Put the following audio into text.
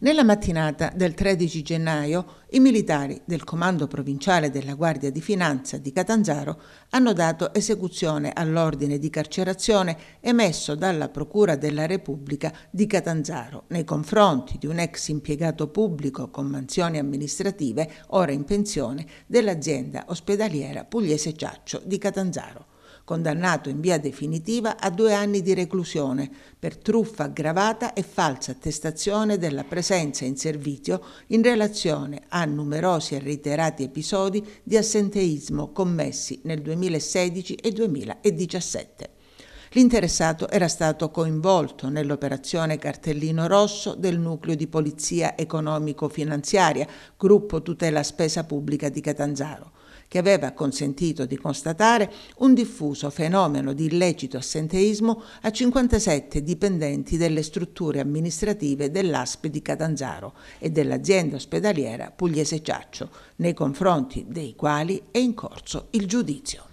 Nella mattinata del 13 gennaio i militari del Comando Provinciale della Guardia di Finanza di Catanzaro hanno dato esecuzione all'ordine di carcerazione emesso dalla Procura della Repubblica di Catanzaro nei confronti di un ex impiegato pubblico con mansioni amministrative, ora in pensione, dell'azienda ospedaliera pugliese Giaccio di Catanzaro condannato in via definitiva a due anni di reclusione per truffa aggravata e falsa attestazione della presenza in servizio in relazione a numerosi e reiterati episodi di assenteismo commessi nel 2016 e 2017. L'interessato era stato coinvolto nell'operazione Cartellino Rosso del Nucleo di Polizia Economico-Finanziaria, gruppo tutela spesa pubblica di Catanzaro che aveva consentito di constatare un diffuso fenomeno di illecito assenteismo a 57 dipendenti delle strutture amministrative dell'ASP di Catanzaro e dell'azienda ospedaliera Pugliese Ciaccio, nei confronti dei quali è in corso il giudizio.